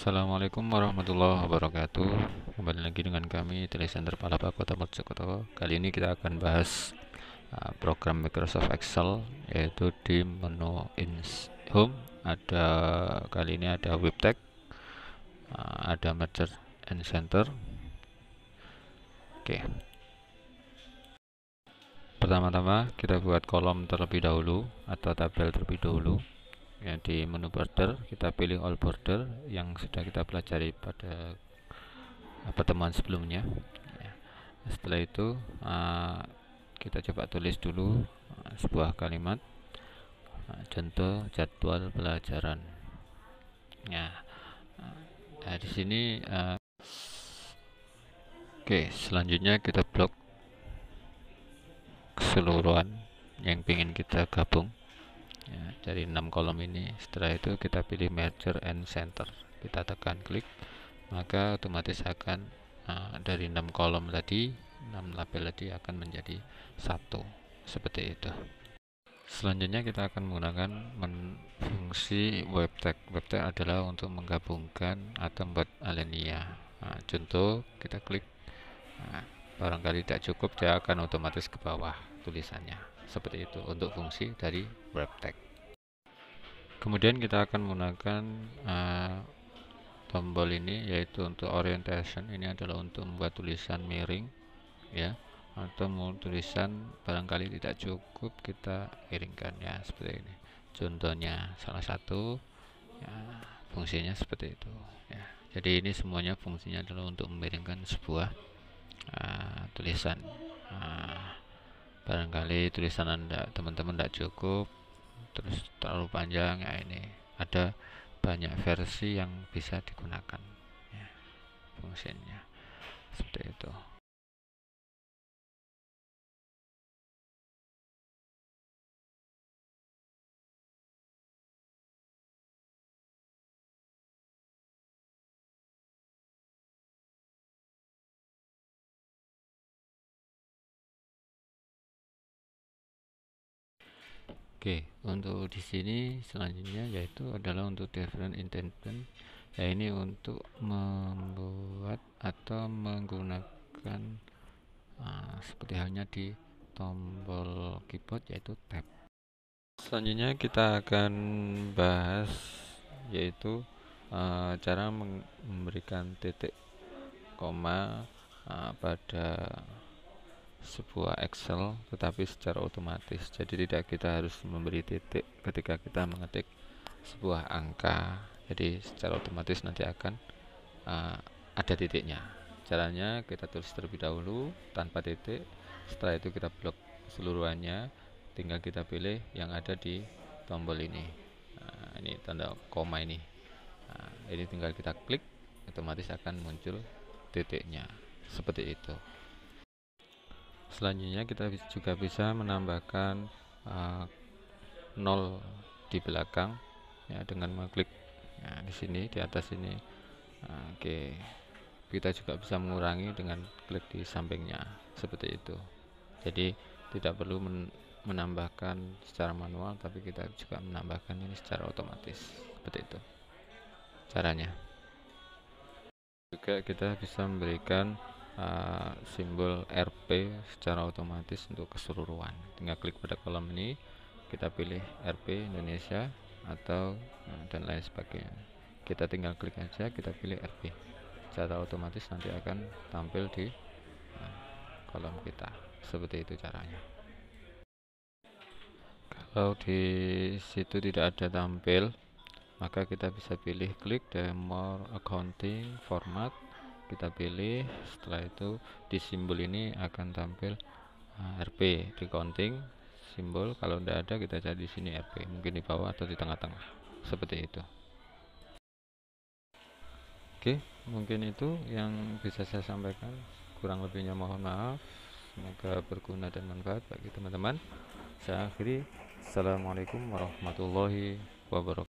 Assalamualaikum warahmatullahi wabarakatuh Kembali lagi dengan kami Telecenter Palapa Kota Mojokerto Kali ini kita akan bahas uh, program Microsoft Excel Yaitu di menu in Home ada Kali ini ada WebTech uh, Ada Merger and Center Oke Pertama-tama kita buat kolom terlebih dahulu Atau tabel terlebih dahulu ya, di menu border kita pilih all border yang sudah kita pelajari pada eh, pertemuan sebelumnya ya. setelah itu uh, kita coba tulis dulu uh, sebuah kalimat uh, contoh jadwal pelajaran ya nah, di sini uh, oke okay, selanjutnya kita blok keseluruhan yang ingin kita gabung dari enam kolom ini setelah itu kita pilih merger and center kita tekan klik maka otomatis akan nah, dari enam kolom tadi 6 label tadi akan menjadi satu seperti itu selanjutnya kita akan menggunakan men fungsi Web tag adalah untuk menggabungkan atau membuat alenia. nah, contoh kita klik nah, barangkali tidak cukup dia akan otomatis ke bawah tulisannya seperti itu untuk fungsi dari web tag kemudian kita akan menggunakan uh, tombol ini yaitu untuk orientation ini adalah untuk membuat tulisan miring ya atau mau tulisan barangkali tidak cukup kita miringkan ya seperti ini contohnya salah satu ya, fungsinya seperti itu ya jadi ini semuanya fungsinya adalah untuk memiringkan sebuah uh, tulisan uh, barangkali tulisan anda teman-teman tidak cukup terus terlalu panjang ya ini ada banyak versi yang bisa digunakan ya, fungsinya seperti itu Oke, untuk di sini selanjutnya yaitu adalah untuk different intention. Ya ini untuk membuat atau menggunakan uh, seperti halnya di tombol keyboard yaitu tab. Selanjutnya kita akan bahas yaitu uh, cara memberikan titik koma uh, pada sebuah Excel tetapi secara otomatis jadi tidak kita harus memberi titik ketika kita mengetik sebuah angka jadi secara otomatis nanti akan uh, ada titiknya caranya kita tulis terlebih dahulu tanpa titik setelah itu kita blok keseluruhannya tinggal kita pilih yang ada di tombol ini nah, ini tanda koma ini nah, ini tinggal kita klik otomatis akan muncul titiknya seperti itu selanjutnya kita juga bisa menambahkan uh, eh, 0 di belakang ya dengan mengklik nah, di sini di atas ini nah, oke okay. kita juga bisa mengurangi dengan klik di sampingnya seperti itu jadi tidak perlu men menambahkan secara manual tapi kita juga menambahkan ini secara otomatis seperti itu caranya juga kita bisa memberikan Eh, simbol RP secara otomatis untuk keseluruhan tinggal klik pada kolom ini kita pilih RP Indonesia atau eh, dan lain sebagainya kita tinggal klik aja kita pilih RP secara otomatis nanti akan tampil di eh, kolom kita seperti itu caranya kalau di situ tidak ada tampil maka kita bisa pilih klik demo accounting format kita pilih setelah itu di simbol ini akan tampil uh, eh, RP counting simbol kalau tidak ada kita cari di sini RP mungkin di bawah atau di tengah-tengah seperti itu Oke mungkin itu yang bisa saya sampaikan kurang lebihnya mohon maaf semoga berguna dan manfaat bagi teman-teman saya akhiri Assalamualaikum warahmatullahi wabarakatuh